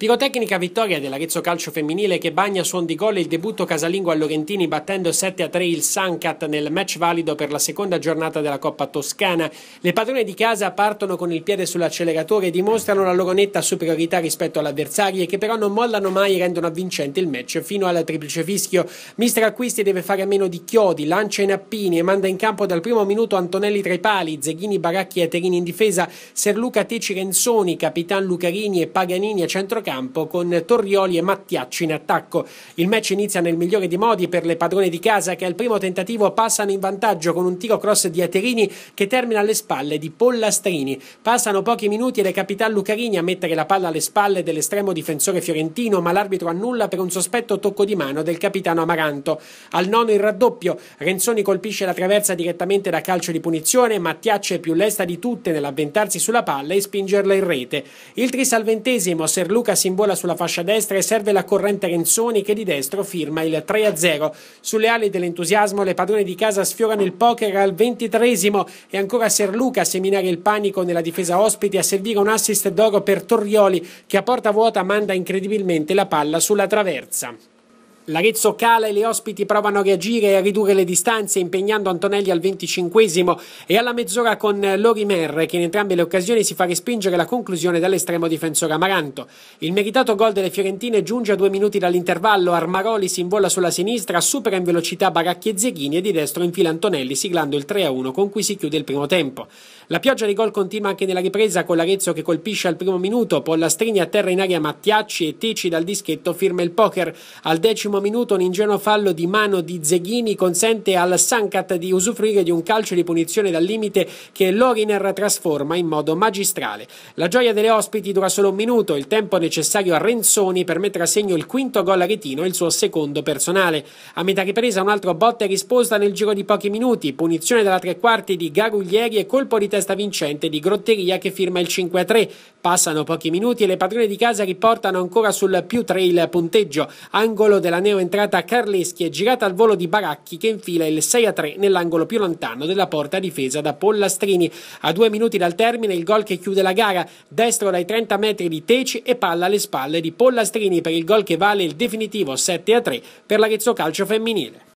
Pirotecnica vittoria dell'Arezzo Calcio Femminile che bagna suon di gol il debutto casalingo a Lorentini battendo 7-3 il Sancat nel match valido per la seconda giornata della Coppa Toscana. Le padrone di casa partono con il piede sull'acceleratore e dimostrano la loro netta superiorità rispetto all'avversario avversarie che però non mollano mai e rendono avvincente il match fino al triplice fischio. Mister Acquisti deve fare a meno di Chiodi, lancia in appini e manda in campo dal primo minuto Antonelli tra i pali, Zeghini, Baracchi e Terini in difesa, Serluca Teci Renzoni, Capitan Lucarini e Paganini a centrocampo centrocampo con Torrioli e Mattiacci in attacco. Il match inizia nel migliore di modi per le padrone di casa che al primo tentativo passano in vantaggio con un tiro cross di Aterini che termina alle spalle di Pollastrini. Passano pochi minuti e le capitan Lucarini a mettere la palla alle spalle dell'estremo difensore fiorentino ma l'arbitro annulla per un sospetto tocco di mano del capitano Amaranto. Al nono il raddoppio, Renzoni colpisce la traversa direttamente da calcio di punizione, Mattiacci è più lesta di tutte nell'avventarsi sulla palla e spingerla in rete. Il trisalventesimo Serluca si imbolla sulla fascia destra e serve la corrente Renzoni che di destro firma il 3-0. Sulle ali dell'entusiasmo le padrone di casa sfiorano il poker al ventitresimo e ancora Serluca a seminare il panico nella difesa ospiti a servire un assist d'oro per Torrioli che a porta vuota manda incredibilmente la palla sulla traversa. L'Arezzo cala e le ospiti provano a reagire e a ridurre le distanze impegnando Antonelli al 25 e alla mezz'ora con Lori Merre che in entrambe le occasioni si fa respingere la conclusione dall'estremo difensore Amaranto. Il meritato gol delle Fiorentine giunge a due minuti dall'intervallo, Armaroli si invola sulla sinistra, supera in velocità Baracchi e Zeghini e di destro infila Antonelli siglando il 3-1 con cui si chiude il primo tempo. La pioggia di gol continua anche nella ripresa con l'Arezzo che colpisce al primo minuto, Pollastrini a terra in aria Mattiacci e Teci dal dischetto firma il poker al decimo minuto un ingenuo fallo di mano di Zeghini consente al Sankat di usufruire di un calcio di punizione dal limite che Loriner trasforma in modo magistrale. La gioia delle ospiti dura solo un minuto, il tempo necessario a Renzoni per mettere a segno il quinto gol a Retino e il suo secondo personale. A metà ripresa un altro botta e risposta nel giro di pochi minuti, punizione dalla tre quarti di Garuglieri e colpo di testa vincente di Grotteria che firma il 5-3. Passano pochi minuti e le padrone di casa riportano ancora sul più 3 il punteggio. Angolo della neo entrata Carleschi è girata al volo di Baracchi che infila il 6 a 3 nell'angolo più lontano della porta difesa da Pollastrini. A due minuti dal termine il gol che chiude la gara. Destro dai 30 metri di Teci e palla alle spalle di Pollastrini per il gol che vale il definitivo 7 a 3 per l'Arezzo Calcio Femminile.